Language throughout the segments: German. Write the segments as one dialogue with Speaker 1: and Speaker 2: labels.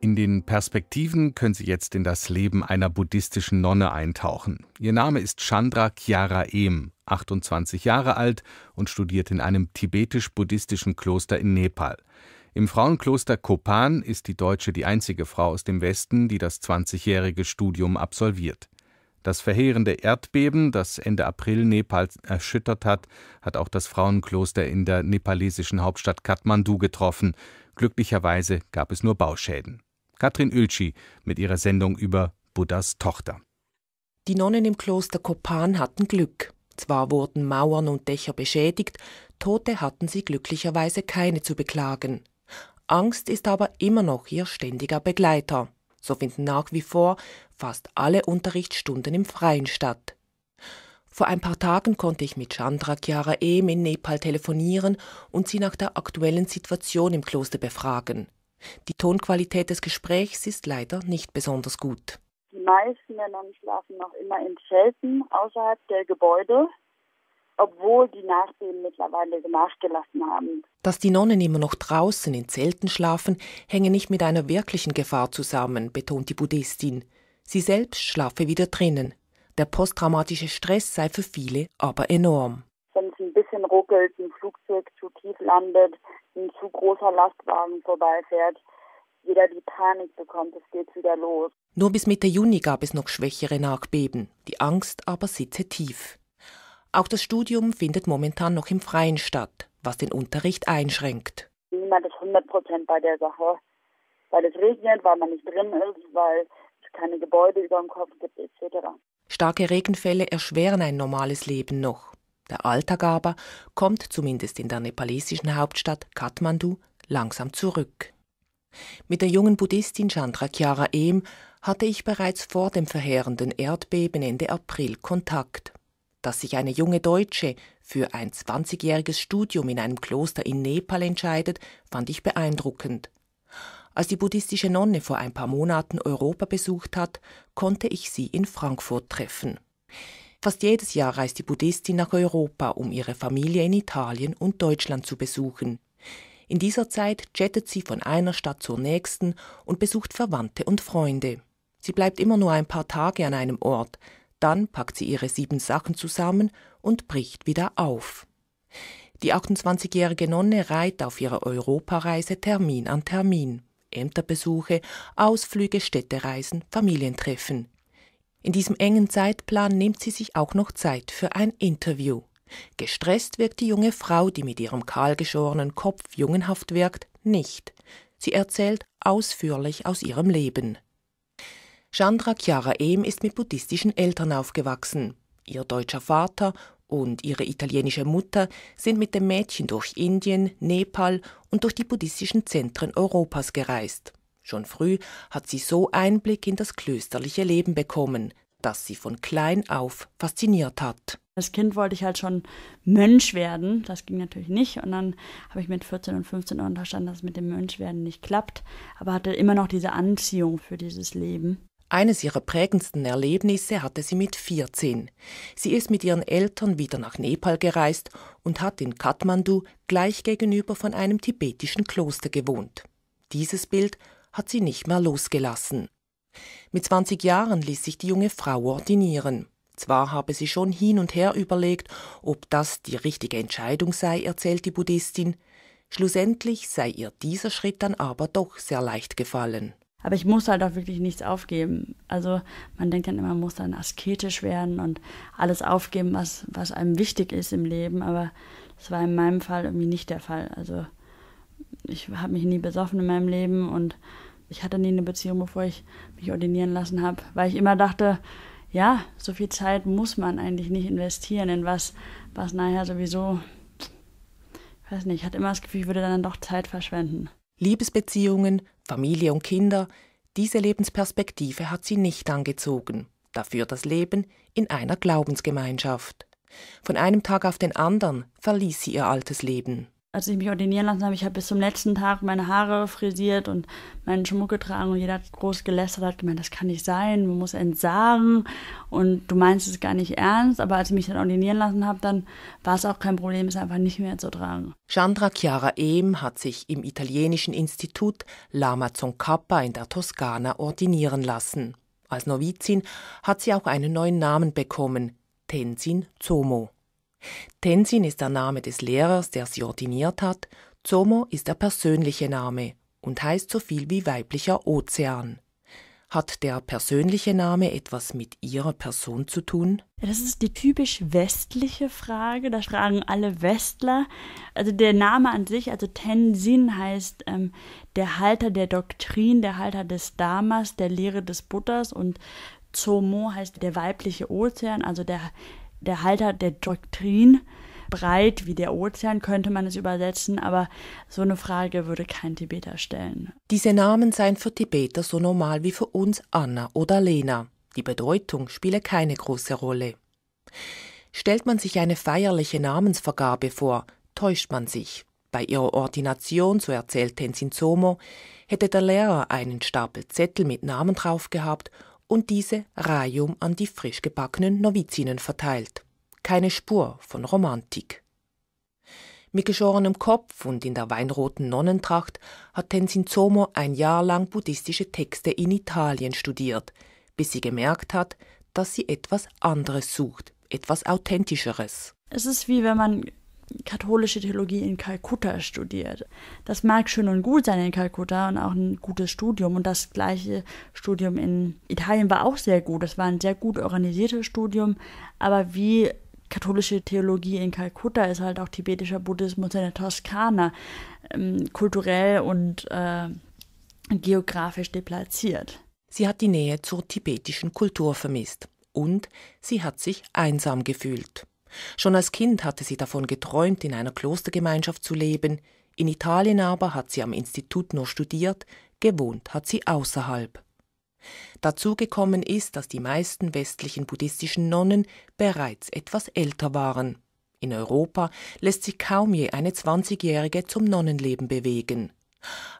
Speaker 1: In den Perspektiven können Sie jetzt in das Leben einer buddhistischen Nonne eintauchen. Ihr Name ist Chandra Chiara Ehm, 28 Jahre alt und studiert in einem tibetisch-buddhistischen Kloster in Nepal. Im Frauenkloster Kopan ist die Deutsche die einzige Frau aus dem Westen, die das 20-jährige Studium absolviert. Das verheerende Erdbeben, das Ende April Nepals erschüttert hat, hat auch das Frauenkloster in der nepalesischen Hauptstadt Kathmandu getroffen. Glücklicherweise gab es nur Bauschäden. Katrin Ölci mit ihrer Sendung über Buddhas Tochter. Die Nonnen im Kloster Kopan hatten Glück. Zwar wurden Mauern und Dächer beschädigt, Tote hatten sie glücklicherweise keine zu beklagen. Angst ist aber immer noch ihr ständiger Begleiter. So finden nach wie vor fast alle Unterrichtsstunden im Freien statt. Vor ein paar Tagen konnte ich mit Chandra Kiara Ehm in Nepal telefonieren und sie nach der aktuellen Situation im Kloster befragen. Die Tonqualität des Gesprächs ist leider nicht besonders gut.
Speaker 2: Die meisten Männer schlafen noch immer in Zelten außerhalb der Gebäude, obwohl die Nachbeben mittlerweile nachgelassen haben.
Speaker 1: Dass die Nonnen immer noch draußen in Zelten schlafen, hänge nicht mit einer wirklichen Gefahr zusammen, betont die Buddhistin. Sie selbst schlafe wieder drinnen. Der posttraumatische Stress sei für viele aber enorm
Speaker 2: bisschen ruckelt, ein Flugzeug zu tief landet, ein zu großer Lastwagen vorbeifährt, jeder die Panik bekommt, es geht wieder los.
Speaker 1: Nur bis Mitte Juni gab es noch schwächere Nachbeben, die Angst aber sitze tief. Auch das Studium findet momentan noch im Freien statt, was den Unterricht einschränkt.
Speaker 2: Niemand ist 100 Prozent bei der Sache, weil es regnet, weil man nicht drin ist, weil es keine Gebäude über dem Kopf gibt etc.
Speaker 1: Starke Regenfälle erschweren ein normales Leben noch. Der Alltag aber kommt zumindest in der nepalesischen Hauptstadt Kathmandu langsam zurück. Mit der jungen Buddhistin Chandra Chiara Ehm hatte ich bereits vor dem verheerenden Erdbeben Ende April Kontakt. Dass sich eine junge Deutsche für ein 20-jähriges Studium in einem Kloster in Nepal entscheidet, fand ich beeindruckend. Als die buddhistische Nonne vor ein paar Monaten Europa besucht hat, konnte ich sie in Frankfurt treffen. Fast jedes Jahr reist die Buddhistin nach Europa, um ihre Familie in Italien und Deutschland zu besuchen. In dieser Zeit jettet sie von einer Stadt zur nächsten und besucht Verwandte und Freunde. Sie bleibt immer nur ein paar Tage an einem Ort, dann packt sie ihre sieben Sachen zusammen und bricht wieder auf. Die 28-jährige Nonne reiht auf ihrer Europareise Termin an Termin. Ämterbesuche, Ausflüge, Städtereisen, Familientreffen. In diesem engen Zeitplan nimmt sie sich auch noch Zeit für ein Interview. Gestresst wirkt die junge Frau, die mit ihrem kahlgeschorenen Kopf jungenhaft wirkt, nicht. Sie erzählt ausführlich aus ihrem Leben. Chandra Chiara Ehm ist mit buddhistischen Eltern aufgewachsen. Ihr deutscher Vater und ihre italienische Mutter sind mit dem Mädchen durch Indien, Nepal und durch die buddhistischen Zentren Europas gereist. Schon früh hat sie so Einblick in das klösterliche Leben bekommen, das sie
Speaker 2: von klein auf fasziniert hat. Als Kind wollte ich halt schon Mönch werden. Das ging natürlich nicht. Und dann habe ich mit 14 und 15 unterstanden, dass es mit dem Mönchwerden nicht klappt. Aber hatte immer noch diese Anziehung für dieses Leben.
Speaker 1: Eines ihrer prägendsten
Speaker 2: Erlebnisse
Speaker 1: hatte sie mit 14. Sie ist mit ihren Eltern wieder nach Nepal gereist und hat in Kathmandu gleich gegenüber von einem tibetischen Kloster gewohnt. Dieses Bild hat sie nicht mehr losgelassen. Mit 20 Jahren ließ sich die junge Frau ordinieren. Zwar habe sie schon hin und her überlegt, ob das die richtige Entscheidung sei, erzählt die Buddhistin. Schlussendlich sei ihr dieser Schritt dann aber doch sehr
Speaker 2: leicht gefallen. Aber ich muss halt auch wirklich nichts aufgeben. Also man denkt dann immer, man muss dann asketisch werden und alles aufgeben, was, was einem wichtig ist im Leben. Aber das war in meinem Fall irgendwie nicht der Fall. Also ich habe mich nie besoffen in meinem Leben und ich hatte nie eine Beziehung, bevor ich mich ordinieren lassen habe, weil ich immer dachte, ja, so viel Zeit muss man eigentlich nicht investieren in was, was nachher sowieso, ich weiß nicht, ich hatte immer das Gefühl, ich würde dann doch Zeit verschwenden. Liebesbeziehungen,
Speaker 1: Familie und Kinder, diese Lebensperspektive hat sie nicht angezogen. Dafür das Leben in einer Glaubensgemeinschaft. Von einem Tag auf den anderen verließ sie ihr altes Leben
Speaker 2: als ich mich ordinieren lassen habe, ich habe bis zum letzten Tag meine Haare frisiert und meinen Schmuck getragen und jeder hat groß gelästert, hat gemeint, das kann nicht sein, man muss entsagen und du meinst es gar nicht ernst, aber als ich mich dann ordinieren lassen habe, dann war es auch kein Problem, es einfach nicht mehr zu tragen. Chandra Chiara Ehm hat sich im italienischen Institut Lama
Speaker 1: Zoncappa in der Toskana ordinieren lassen. Als Novizin hat sie auch einen neuen Namen bekommen, Tenzin Zomo. Tenzin ist der Name des Lehrers, der sie ordiniert hat, Zomo ist der persönliche Name und heißt so viel wie weiblicher Ozean. Hat der persönliche Name etwas mit ihrer Person zu tun?
Speaker 2: Das ist die typisch westliche Frage. Da fragen alle Westler. Also der Name an sich, also Tenzin heißt ähm, der Halter der Doktrin, der Halter des Dharmas, der Lehre des Buddhas und Zomo heißt der weibliche Ozean, also der der Halter der Doktrin, breit wie der Ozean könnte man es übersetzen, aber so eine Frage würde kein Tibeter stellen. Diese
Speaker 1: Namen seien für Tibeter so normal wie für uns Anna oder Lena. Die Bedeutung spiele keine große Rolle. Stellt man sich eine feierliche Namensvergabe vor, täuscht man sich. Bei ihrer Ordination, so erzählt Tenzin Somo, hätte der Lehrer einen Stapel Zettel mit Namen drauf gehabt und diese Rajum an die frisch gebackenen Novizinnen verteilt. Keine Spur von Romantik. Mit geschorenem Kopf und in der weinroten Nonnentracht hat Tenzin Zomo ein Jahr lang buddhistische Texte in Italien studiert, bis sie gemerkt hat, dass sie etwas anderes sucht, etwas Authentischeres.
Speaker 2: Es ist wie wenn man katholische Theologie in Kalkutta studiert. Das mag schön und gut sein in Kalkutta und auch ein gutes Studium. Und das gleiche Studium in Italien war auch sehr gut. Das war ein sehr gut organisiertes Studium. Aber wie katholische Theologie in Kalkutta ist halt auch tibetischer Buddhismus in der Toskana ähm, kulturell und äh, geografisch deplatziert. Sie hat die Nähe zur tibetischen Kultur vermisst
Speaker 1: und sie hat sich einsam gefühlt. Schon als Kind hatte sie davon geträumt, in einer Klostergemeinschaft zu leben, in Italien aber hat sie am Institut nur studiert, gewohnt hat sie außerhalb. Dazu gekommen ist, dass die meisten westlichen buddhistischen Nonnen bereits etwas älter waren. In Europa lässt sich kaum je eine 20-Jährige zum Nonnenleben bewegen.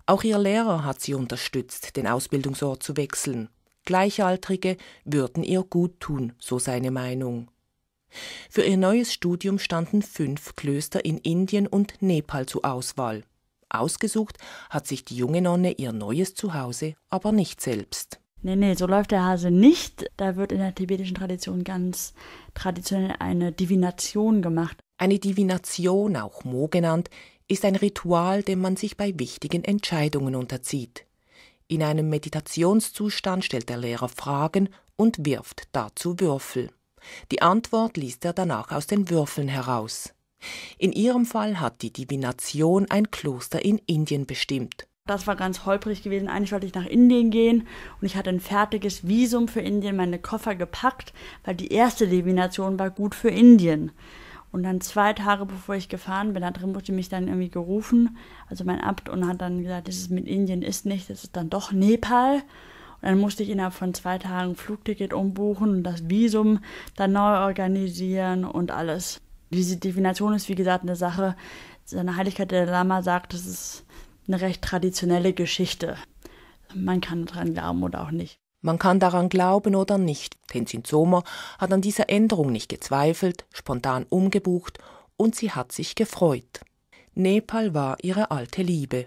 Speaker 1: Auch ihr Lehrer hat sie unterstützt, den Ausbildungsort zu wechseln. Gleichaltrige würden ihr gut tun, so seine Meinung. Für ihr neues Studium standen fünf Klöster in Indien und Nepal zur Auswahl. Ausgesucht hat sich die junge Nonne ihr neues
Speaker 2: Zuhause aber nicht selbst. Nee, nee, so läuft der Hase nicht. Da wird in der tibetischen Tradition ganz traditionell eine Divination gemacht. Eine Divination,
Speaker 1: auch Mo genannt, ist ein Ritual, dem man sich bei wichtigen Entscheidungen unterzieht. In einem Meditationszustand stellt der Lehrer Fragen und wirft dazu Würfel. Die Antwort liest er danach aus den Würfeln heraus. In ihrem Fall hat die Divination ein Kloster in Indien bestimmt.
Speaker 2: Das war ganz holprig gewesen. Eigentlich wollte ich nach Indien gehen und ich hatte ein fertiges Visum für Indien, meine Koffer gepackt, weil die erste Divination war gut für Indien. Und dann zwei Tage bevor ich gefahren bin, hat Rinpoche mich dann irgendwie gerufen, also mein Abt, und hat dann gesagt, das ist mit Indien ist nicht, das ist dann doch Nepal. Und dann musste ich innerhalb von zwei Tagen Flugticket umbuchen und das Visum dann neu organisieren und alles. Diese Definition ist, wie gesagt, eine Sache. Seine Heiligkeit der Lama sagt, das ist eine recht traditionelle Geschichte. Man kann daran glauben oder auch nicht.
Speaker 1: Man kann daran glauben oder nicht. Tenzin Sommer hat an dieser Änderung nicht gezweifelt, spontan umgebucht und sie hat sich gefreut. Nepal war ihre alte Liebe.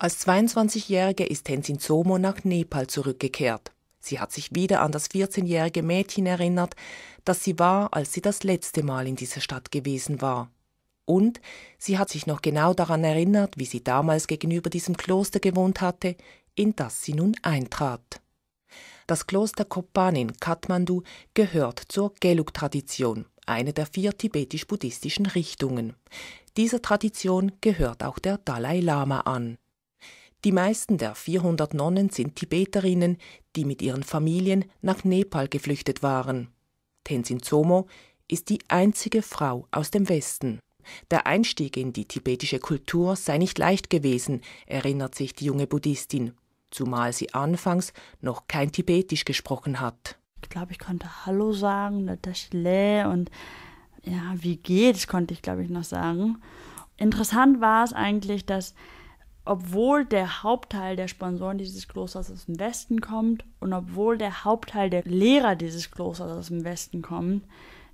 Speaker 1: Als 22-Jährige ist Tenzin Somo nach Nepal zurückgekehrt. Sie hat sich wieder an das 14-jährige Mädchen erinnert, das sie war, als sie das letzte Mal in dieser Stadt gewesen war. Und sie hat sich noch genau daran erinnert, wie sie damals gegenüber diesem Kloster gewohnt hatte, in das sie nun eintrat. Das Kloster Koppan in Kathmandu gehört zur Gelug-Tradition, eine der vier tibetisch-buddhistischen Richtungen. Dieser Tradition gehört auch der Dalai Lama an. Die meisten der 400 Nonnen sind Tibeterinnen, die mit ihren Familien nach Nepal geflüchtet waren. Tenzin Zomo ist die einzige Frau aus dem Westen. Der Einstieg in die tibetische Kultur sei nicht leicht gewesen, erinnert sich die junge Buddhistin, zumal sie anfangs noch kein Tibetisch gesprochen hat.
Speaker 2: Ich glaube, ich konnte Hallo sagen, Natashle ne, und ja, wie geht's, konnte ich glaube ich noch sagen. Interessant war es eigentlich, dass obwohl der Hauptteil der Sponsoren dieses Klosters aus dem Westen kommt und obwohl der Hauptteil der Lehrer dieses Klosters aus dem Westen kommt,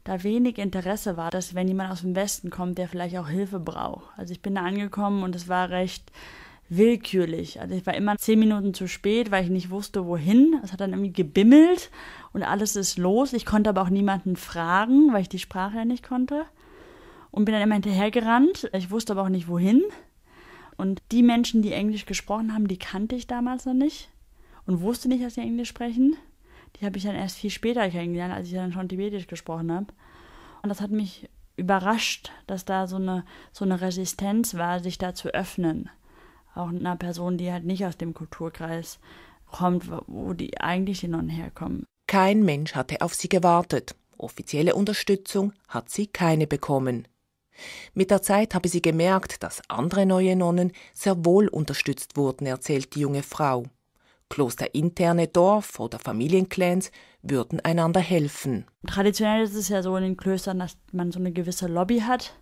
Speaker 2: da wenig Interesse war, dass wenn jemand aus dem Westen kommt, der vielleicht auch Hilfe braucht. Also ich bin da angekommen und es war recht willkürlich. Also ich war immer zehn Minuten zu spät, weil ich nicht wusste, wohin. Es hat dann irgendwie gebimmelt und alles ist los. Ich konnte aber auch niemanden fragen, weil ich die Sprache ja nicht konnte. Und bin dann immer hinterhergerannt. Ich wusste aber auch nicht, wohin. Und die Menschen, die Englisch gesprochen haben, die kannte ich damals noch nicht und wusste nicht, dass sie Englisch sprechen. Die habe ich dann erst viel später kennengelernt, als ich dann schon Tibetisch gesprochen habe. Und das hat mich überrascht, dass da so eine, so eine Resistenz war, sich da zu öffnen. Auch einer Person, die halt nicht aus dem Kulturkreis kommt, wo die eigentlich hin herkommen. Kein Mensch hatte auf sie
Speaker 1: gewartet. Offizielle Unterstützung hat sie keine bekommen. Mit der Zeit habe sie gemerkt, dass andere neue Nonnen sehr wohl unterstützt wurden, erzählt die junge Frau. Klosterinterne Dorf- oder Familienclans würden einander helfen.
Speaker 2: Traditionell ist es ja so in den Klöstern, dass man so eine gewisse Lobby hat.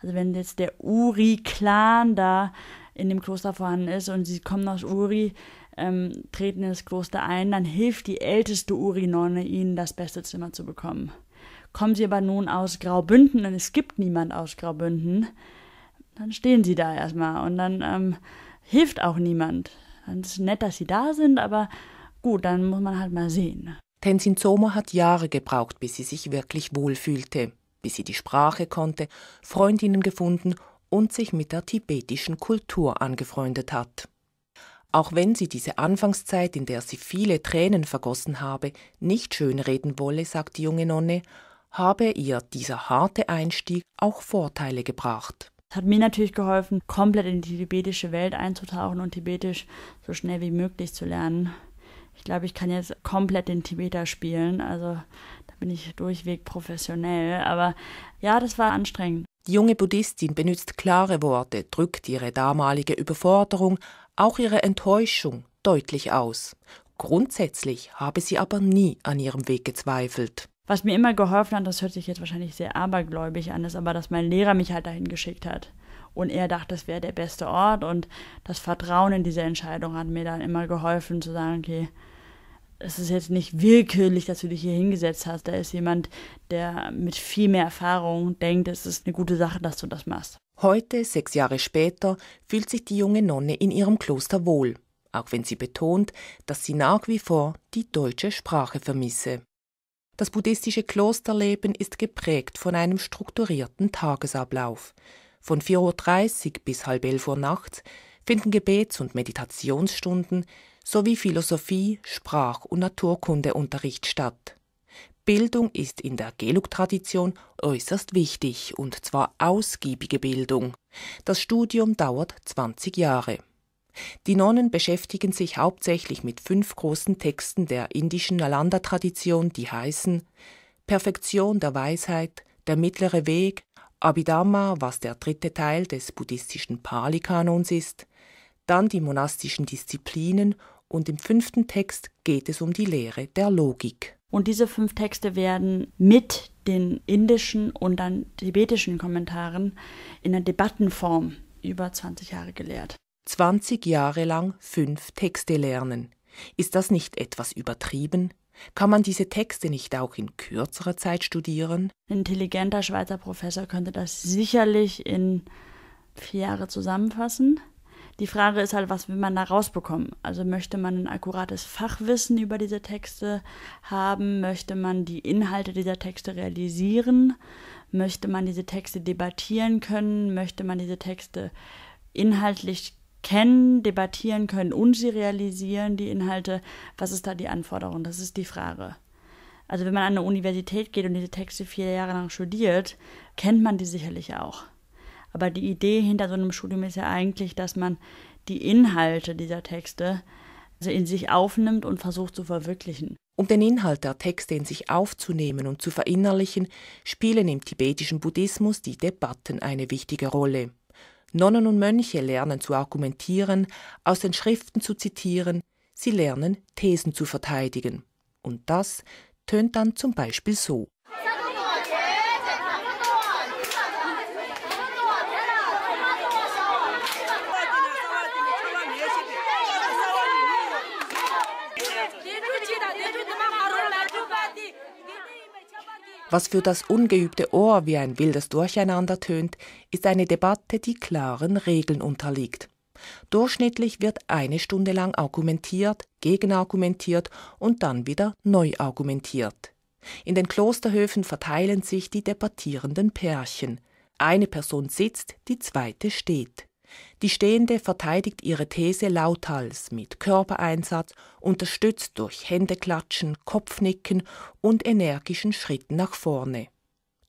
Speaker 2: Also wenn jetzt der Uri-Clan da in dem Kloster vorhanden ist und sie kommen aus Uri, ähm, treten in das Kloster ein, dann hilft die älteste Uri-Nonne ihnen, das beste Zimmer zu bekommen. Kommen Sie aber nun aus Graubünden und es gibt niemand aus Graubünden, dann stehen Sie da erstmal und dann ähm, hilft auch niemand. Dann ist nett, dass Sie da sind, aber gut, dann muss man halt mal sehen. Tenzin Zoma hat Jahre
Speaker 1: gebraucht, bis sie sich wirklich wohlfühlte, bis sie die Sprache konnte, Freundinnen gefunden und sich mit der tibetischen Kultur angefreundet hat. Auch wenn sie diese Anfangszeit, in der sie viele Tränen vergossen habe, nicht schönreden wolle, sagt
Speaker 2: die junge Nonne, habe ihr dieser harte Einstieg auch Vorteile gebracht. Es hat mir natürlich geholfen, komplett in die tibetische Welt einzutauchen und tibetisch so schnell wie möglich zu lernen. Ich glaube, ich kann jetzt komplett den Tibeter spielen, also da bin ich durchweg professionell, aber ja, das war anstrengend. Die junge Buddhistin
Speaker 1: benutzt klare Worte, drückt ihre damalige Überforderung, auch ihre Enttäuschung deutlich aus. Grundsätzlich habe sie aber nie an ihrem Weg gezweifelt
Speaker 2: was mir immer geholfen hat, das hört sich jetzt wahrscheinlich sehr abergläubig an, ist aber, dass mein Lehrer mich halt dahin geschickt hat. Und er dachte, das wäre der beste Ort und das Vertrauen in diese Entscheidung hat mir dann immer geholfen zu sagen, okay, es ist jetzt nicht willkürlich, dass du dich hier hingesetzt hast. Da ist jemand, der mit viel mehr Erfahrung denkt, es ist eine gute Sache, dass du das machst.
Speaker 1: Heute, sechs Jahre später, fühlt sich die junge Nonne in ihrem Kloster wohl, auch wenn sie betont, dass sie nach wie vor die deutsche Sprache vermisse. Das buddhistische Klosterleben ist geprägt von einem strukturierten Tagesablauf. Von 4.30 Uhr bis halb 11 Uhr nachts finden Gebets- und Meditationsstunden sowie Philosophie, Sprach- und Naturkundeunterricht statt. Bildung ist in der Gelug-Tradition äußerst wichtig, und zwar ausgiebige Bildung. Das Studium dauert 20 Jahre. Die Nonnen beschäftigen sich hauptsächlich mit fünf großen Texten der indischen Nalanda-Tradition, die heißen Perfektion der Weisheit, der mittlere Weg, Abhidhamma, was der dritte Teil des buddhistischen Pali-Kanons ist, dann die monastischen Disziplinen
Speaker 2: und im fünften Text geht es um die Lehre der Logik. Und diese fünf Texte werden mit den indischen und dann tibetischen Kommentaren in einer Debattenform über 20 Jahre gelehrt.
Speaker 1: 20 Jahre lang fünf Texte lernen. Ist das nicht etwas übertrieben? Kann man diese Texte nicht auch in
Speaker 2: kürzerer Zeit studieren? Ein intelligenter Schweizer Professor könnte das sicherlich in vier Jahre zusammenfassen. Die Frage ist halt, was will man da rausbekommen? Also möchte man ein akkurates Fachwissen über diese Texte haben? Möchte man die Inhalte dieser Texte realisieren? Möchte man diese Texte debattieren können? Möchte man diese Texte inhaltlich kennen, debattieren können und sie realisieren die Inhalte. Was ist da die Anforderung? Das ist die Frage. Also wenn man an eine Universität geht und diese Texte vier Jahre lang studiert, kennt man die sicherlich auch. Aber die Idee hinter so einem Studium ist ja eigentlich, dass man die Inhalte dieser Texte also in sich aufnimmt und versucht zu verwirklichen. Um den Inhalt der Texte in sich aufzunehmen
Speaker 1: und zu verinnerlichen, spielen im tibetischen Buddhismus die Debatten eine wichtige Rolle. Nonnen und Mönche lernen zu argumentieren, aus den Schriften zu zitieren, sie lernen Thesen zu verteidigen. Und das tönt dann zum Beispiel so. Was für das ungeübte Ohr wie ein wildes Durcheinander tönt, ist eine Debatte, die klaren Regeln unterliegt. Durchschnittlich wird eine Stunde lang argumentiert, gegenargumentiert und dann wieder neu argumentiert. In den Klosterhöfen verteilen sich die debattierenden Pärchen. Eine Person sitzt, die zweite steht. Die Stehende verteidigt ihre These lauthals mit Körpereinsatz, unterstützt durch Händeklatschen, Kopfnicken und energischen Schritten nach vorne.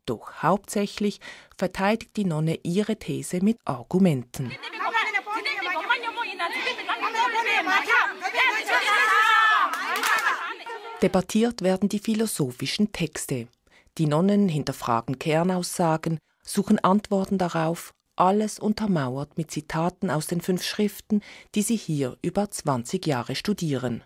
Speaker 1: Doch hauptsächlich verteidigt die Nonne ihre These mit Argumenten. Debattiert werden die philosophischen Texte. Die Nonnen hinterfragen Kernaussagen, suchen Antworten darauf alles untermauert mit Zitaten aus den fünf Schriften, die sie hier über 20 Jahre studieren.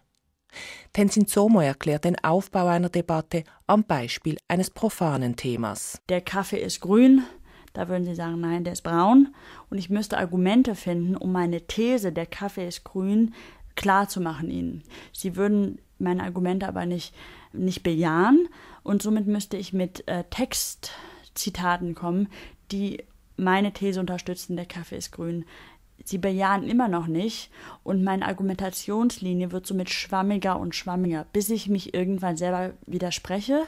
Speaker 1: Tenzin Zomo erklärt den Aufbau einer Debatte am Beispiel
Speaker 2: eines profanen Themas. Der Kaffee ist grün, da würden sie sagen, nein, der ist braun. Und ich müsste Argumente finden, um meine These, der Kaffee ist grün, klar zu machen ihnen. Sie würden meine Argumente aber nicht, nicht bejahen und somit müsste ich mit äh, Textzitaten kommen, die meine These unterstützen, der Kaffee ist grün. Sie bejahen immer noch nicht und meine Argumentationslinie wird somit schwammiger und schwammiger, bis ich mich irgendwann selber widerspreche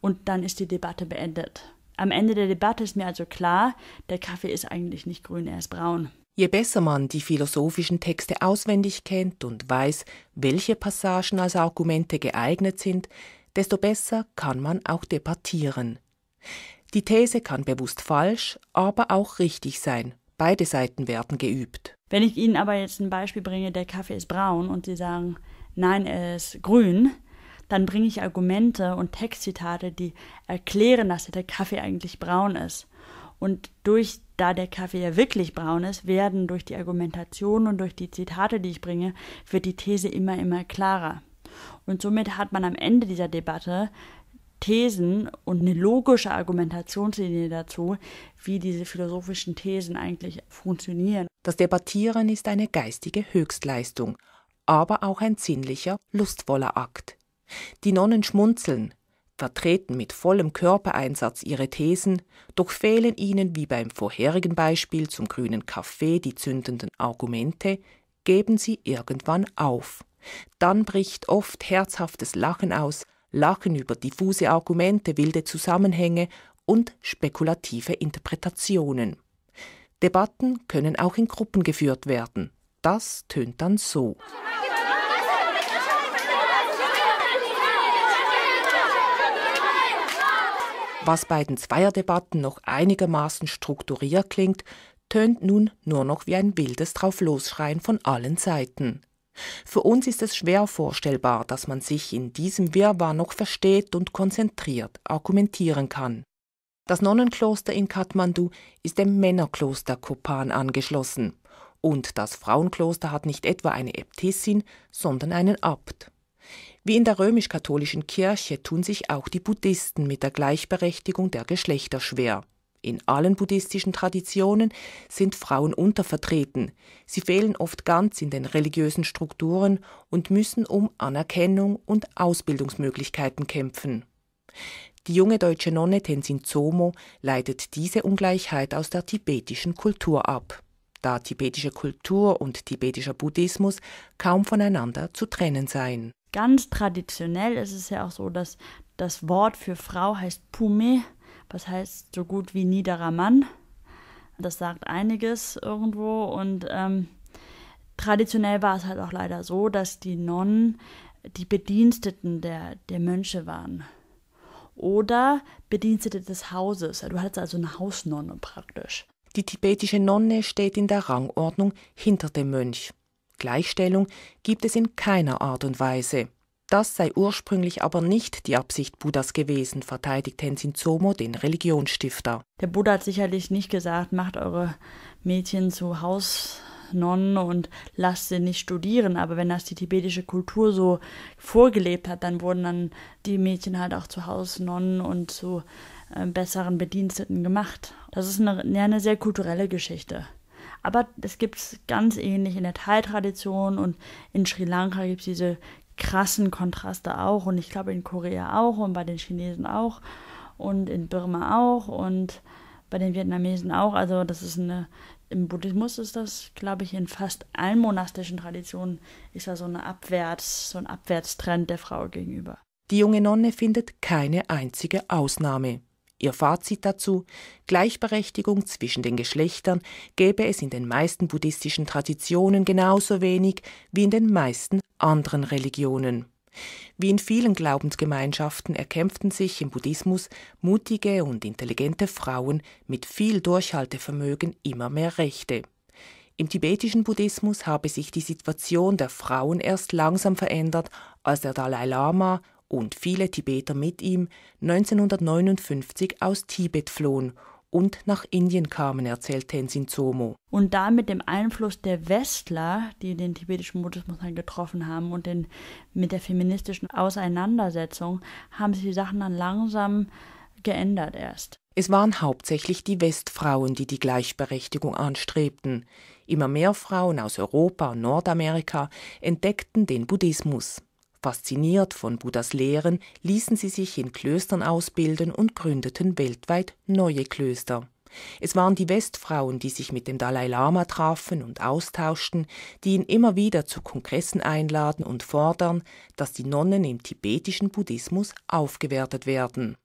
Speaker 2: und dann ist die Debatte beendet. Am Ende der Debatte ist mir also klar, der Kaffee ist eigentlich nicht grün, er ist braun. Je besser
Speaker 1: man die philosophischen Texte auswendig kennt und weiß, welche Passagen als Argumente geeignet sind, desto besser kann man auch debattieren. Die These kann bewusst falsch, aber auch richtig sein. Beide Seiten werden geübt.
Speaker 2: Wenn ich Ihnen aber jetzt ein Beispiel bringe, der Kaffee ist braun und Sie sagen, nein, er ist grün, dann bringe ich Argumente und Textzitate, die erklären, dass der Kaffee eigentlich braun ist. Und durch, da der Kaffee ja wirklich braun ist, werden durch die Argumentation und durch die Zitate, die ich bringe, wird die These immer, immer klarer. Und somit hat man am Ende dieser Debatte Thesen und eine logische Argumentationslinie dazu, wie diese philosophischen Thesen eigentlich funktionieren. Das Debattieren ist eine geistige Höchstleistung, aber
Speaker 1: auch ein sinnlicher, lustvoller Akt. Die Nonnen schmunzeln, vertreten mit vollem Körpereinsatz ihre Thesen, doch fehlen ihnen wie beim vorherigen Beispiel zum grünen Kaffee die zündenden Argumente, geben sie irgendwann auf. Dann bricht oft herzhaftes Lachen aus, Lachen über diffuse Argumente, wilde Zusammenhänge und spekulative Interpretationen. Debatten können auch in Gruppen geführt werden. Das tönt dann so. Was bei den Zweierdebatten noch einigermaßen strukturiert klingt, tönt nun nur noch wie ein wildes Drauflosschreien von allen Seiten. Für uns ist es schwer vorstellbar, dass man sich in diesem Wirrwarr noch versteht und konzentriert argumentieren kann. Das Nonnenkloster in Kathmandu ist dem Männerkloster Kopan angeschlossen und das Frauenkloster hat nicht etwa eine Äbtissin, sondern einen Abt. Wie in der römisch-katholischen Kirche tun sich auch die Buddhisten mit der Gleichberechtigung der Geschlechter schwer. In allen buddhistischen Traditionen sind Frauen untervertreten. Sie fehlen oft ganz in den religiösen Strukturen und müssen um Anerkennung und Ausbildungsmöglichkeiten kämpfen. Die junge deutsche Nonne Tenzin Zomo leitet diese Ungleichheit aus der tibetischen Kultur ab, da tibetische Kultur und tibetischer Buddhismus kaum voneinander
Speaker 2: zu trennen seien. Ganz traditionell ist es ja auch so, dass das Wort für Frau heißt Pume was heißt so gut wie niederer Mann. Das sagt einiges irgendwo. Und ähm, traditionell war es halt auch leider so, dass die Nonnen die Bediensteten der, der Mönche waren. Oder Bedienstete des Hauses. Du hattest also eine Hausnonne praktisch. Die tibetische
Speaker 1: Nonne steht in der Rangordnung hinter dem Mönch. Gleichstellung gibt es in keiner Art und Weise. Das sei ursprünglich aber nicht die Absicht Buddhas gewesen, verteidigt Tenzin Zomo den Religionsstifter.
Speaker 2: Der Buddha hat sicherlich nicht gesagt, macht eure Mädchen zu Hausnonnen und lasst sie nicht studieren, aber wenn das die tibetische Kultur so vorgelebt hat, dann wurden dann die Mädchen halt auch zu Hausnonnen und zu äh, besseren Bediensteten gemacht. Das ist eine, eine sehr kulturelle Geschichte. Aber es gibt es ganz ähnlich in der Thai-Tradition und in Sri Lanka gibt es diese krassen Kontraste auch. Und ich glaube in Korea auch und bei den Chinesen auch und in Birma auch und bei den Vietnamesen auch. Also das ist eine, im Buddhismus ist das, glaube ich, in fast allen monastischen Traditionen ist da so eine Abwärts, so ein Abwärtstrend der Frau gegenüber.
Speaker 1: Die junge Nonne findet keine einzige Ausnahme. Ihr Fazit dazu Gleichberechtigung zwischen den Geschlechtern gäbe es in den meisten buddhistischen Traditionen genauso wenig wie in den meisten anderen Religionen. Wie in vielen Glaubensgemeinschaften erkämpften sich im Buddhismus mutige und intelligente Frauen mit viel Durchhaltevermögen immer mehr Rechte. Im tibetischen Buddhismus habe sich die Situation der Frauen erst langsam verändert, als der Dalai Lama und viele Tibeter mit ihm 1959 aus Tibet flohen und nach Indien kamen, erzählt Tenzin Zomo.
Speaker 2: Und da mit dem Einfluss der Westler, die den tibetischen Buddhismus dann halt getroffen haben und den, mit der feministischen Auseinandersetzung, haben sich die Sachen dann langsam geändert erst.
Speaker 1: Es waren hauptsächlich die Westfrauen, die die Gleichberechtigung anstrebten. Immer mehr Frauen aus Europa und Nordamerika entdeckten den Buddhismus. Fasziniert von Buddhas Lehren ließen sie sich in Klöstern ausbilden und gründeten weltweit neue Klöster. Es waren die Westfrauen, die sich mit dem Dalai Lama trafen und austauschten, die ihn immer wieder zu Kongressen einladen und fordern, dass die Nonnen im tibetischen Buddhismus aufgewertet werden.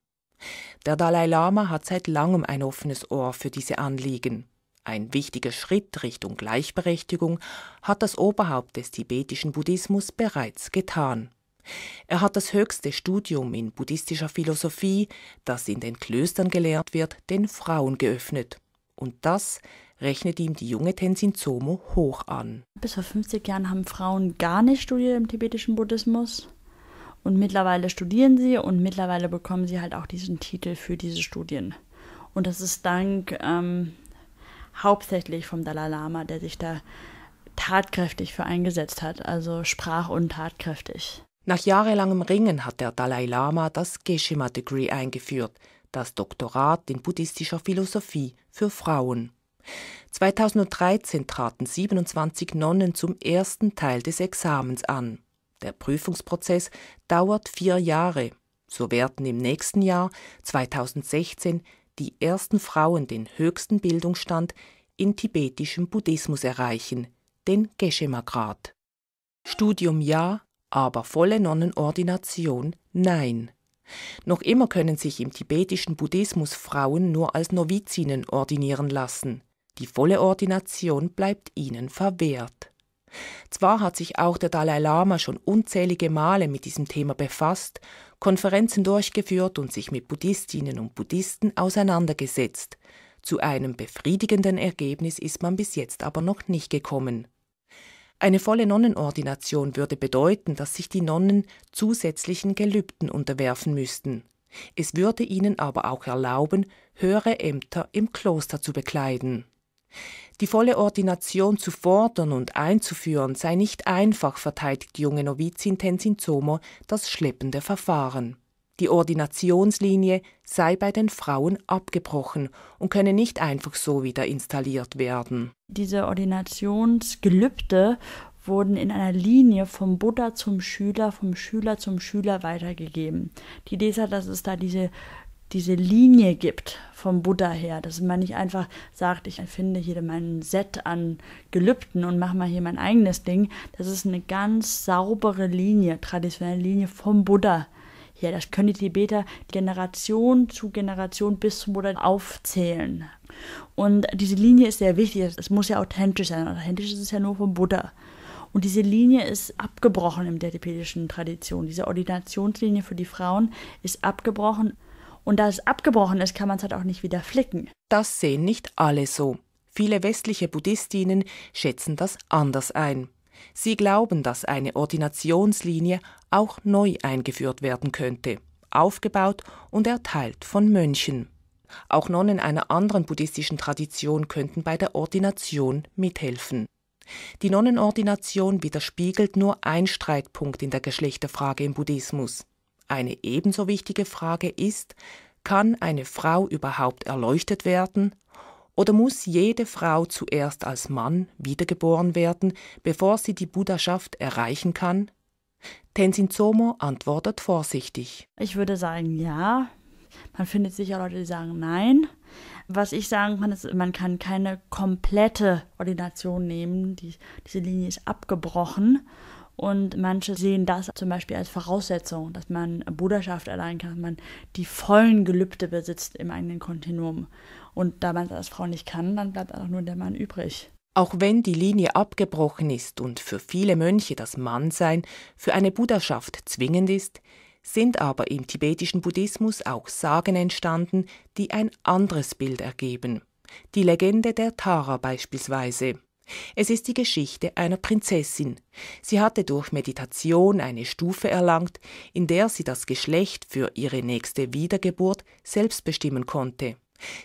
Speaker 1: Der Dalai Lama hat seit langem ein offenes Ohr für diese Anliegen. Ein wichtiger Schritt Richtung Gleichberechtigung hat das Oberhaupt des tibetischen Buddhismus bereits getan. Er hat das höchste Studium in buddhistischer Philosophie, das in den Klöstern gelehrt wird, den Frauen geöffnet. Und das rechnet ihm die junge Tenzin Zomo hoch an.
Speaker 2: Bis vor 50 Jahren haben Frauen gar nicht studiert im tibetischen Buddhismus. Und mittlerweile studieren sie und mittlerweile bekommen sie halt auch diesen Titel für diese Studien. Und das ist dank ähm, hauptsächlich vom Dalai Lama, der sich da tatkräftig für eingesetzt hat, also sprach- und tatkräftig.
Speaker 1: Nach jahrelangem Ringen hat der Dalai Lama das Geshima Degree eingeführt, das Doktorat in buddhistischer Philosophie für Frauen. 2013 traten 27 Nonnen zum ersten Teil des Examens an. Der Prüfungsprozess dauert vier Jahre. So werden im nächsten Jahr 2016 die ersten Frauen den höchsten Bildungsstand in tibetischem Buddhismus erreichen, den geshema grad Studium ja, aber volle Nonnenordination nein. Noch immer können sich im tibetischen Buddhismus Frauen nur als Novizinnen ordinieren lassen. Die volle Ordination bleibt ihnen verwehrt. Zwar hat sich auch der Dalai Lama schon unzählige Male mit diesem Thema befasst, Konferenzen durchgeführt und sich mit Buddhistinnen und Buddhisten auseinandergesetzt, zu einem befriedigenden Ergebnis ist man bis jetzt aber noch nicht gekommen. Eine volle Nonnenordination würde bedeuten, dass sich die Nonnen zusätzlichen Gelübden unterwerfen müssten. Es würde ihnen aber auch erlauben, höhere Ämter im Kloster zu bekleiden. Die volle Ordination zu fordern und einzuführen sei nicht einfach, verteidigt junge Novizin Tenzin Zomer das schleppende Verfahren. Die Ordinationslinie sei bei den Frauen abgebrochen und könne nicht einfach so wieder installiert werden.
Speaker 2: Diese Ordinationsgelübde wurden in einer Linie vom Buddha zum Schüler, vom Schüler zum Schüler weitergegeben. Die Idee ist ja, halt, dass es da diese diese Linie gibt vom Buddha her, dass man nicht einfach sagt, ich erfinde hier mein Set an Gelübden und mache mal hier mein eigenes Ding. Das ist eine ganz saubere Linie, traditionelle Linie vom Buddha her. Das können die Tibeter Generation zu Generation bis zum Buddha aufzählen. Und diese Linie ist sehr wichtig. Es muss ja authentisch sein. Authentisch ist es ja nur vom Buddha. Und diese Linie ist abgebrochen in der tibetischen Tradition. Diese Ordinationslinie für die Frauen ist abgebrochen und da es abgebrochen ist, kann man es halt auch nicht wieder flicken. Das sehen nicht
Speaker 1: alle so. Viele westliche Buddhistinnen schätzen das anders ein. Sie glauben, dass eine Ordinationslinie auch neu eingeführt werden könnte, aufgebaut und erteilt von Mönchen. Auch Nonnen einer anderen buddhistischen Tradition könnten bei der Ordination mithelfen. Die Nonnenordination widerspiegelt nur einen Streitpunkt in der Geschlechterfrage im Buddhismus. Eine ebenso wichtige Frage ist, kann eine Frau überhaupt erleuchtet werden? Oder muss jede Frau zuerst als Mann wiedergeboren werden, bevor sie die Buddhaschaft erreichen kann? Tenzin Zomo antwortet vorsichtig.
Speaker 2: Ich würde sagen, ja. Man findet sicher Leute, die sagen nein. Was ich sagen kann, ist, man kann keine komplette Ordination nehmen. Die, diese Linie ist abgebrochen. Und manche sehen das zum Beispiel als Voraussetzung, dass man Bruderschaft erlangen kann, dass man die vollen Gelübde besitzt im eigenen Kontinuum. Und da man das als Frau nicht kann, dann bleibt auch nur der Mann übrig.
Speaker 1: Auch wenn die Linie abgebrochen ist und für viele Mönche das Mannsein für eine Bruderschaft zwingend ist, sind aber im tibetischen Buddhismus auch Sagen entstanden, die ein anderes Bild ergeben. Die Legende der Tara beispielsweise. Es ist die Geschichte einer Prinzessin. Sie hatte durch Meditation eine Stufe erlangt, in der sie das Geschlecht für ihre nächste Wiedergeburt selbst bestimmen konnte.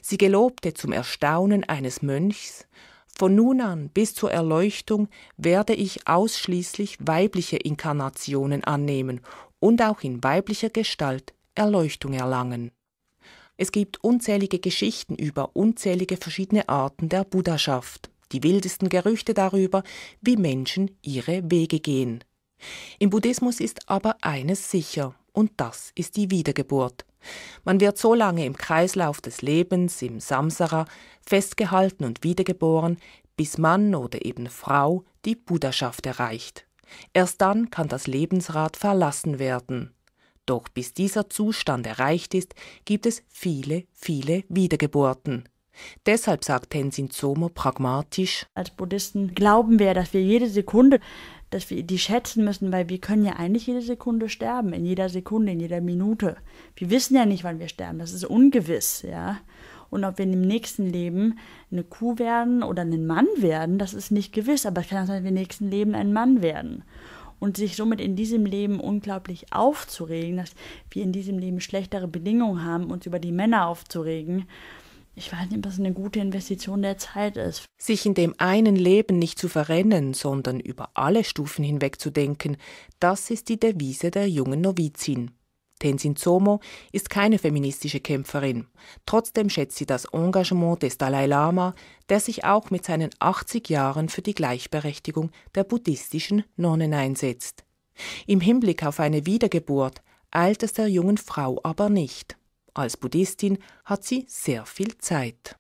Speaker 1: Sie gelobte zum Erstaunen eines Mönchs Von nun an bis zur Erleuchtung werde ich ausschließlich weibliche Inkarnationen annehmen und auch in weiblicher Gestalt Erleuchtung erlangen. Es gibt unzählige Geschichten über unzählige verschiedene Arten der Buddhaschaft die wildesten Gerüchte darüber, wie Menschen ihre Wege gehen. Im Buddhismus ist aber eines sicher, und das ist die Wiedergeburt. Man wird so lange im Kreislauf des Lebens, im Samsara, festgehalten und wiedergeboren, bis Mann oder eben Frau die Buddhaschaft erreicht. Erst dann kann das Lebensrad verlassen werden. Doch bis dieser Zustand erreicht ist,
Speaker 2: gibt es viele, viele Wiedergeburten. Deshalb sagt Tenzin Zomo pragmatisch, als Buddhisten glauben wir, dass wir jede Sekunde, dass wir die schätzen müssen, weil wir können ja eigentlich jede Sekunde sterben, in jeder Sekunde, in jeder Minute. Wir wissen ja nicht, wann wir sterben, das ist ungewiss, ja. Und ob wir im nächsten Leben eine Kuh werden oder ein Mann werden, das ist nicht gewiss, aber es kann sein, dass wir im nächsten Leben ein Mann werden und sich somit in diesem Leben unglaublich aufzuregen, dass wir in diesem Leben schlechtere Bedingungen haben, uns über die Männer aufzuregen ich weiß nicht, was eine gute Investition der Zeit ist.
Speaker 1: Sich in dem einen Leben nicht zu verrennen, sondern über alle Stufen hinweg zu denken, das ist die Devise der jungen Novizin. Tenzin Zomo ist keine feministische Kämpferin. Trotzdem schätzt sie das Engagement des Dalai Lama, der sich auch mit seinen 80 Jahren für die Gleichberechtigung der buddhistischen Nonnen einsetzt. Im Hinblick auf eine Wiedergeburt eilt es der jungen Frau aber nicht. Als Buddhistin hat sie sehr viel Zeit.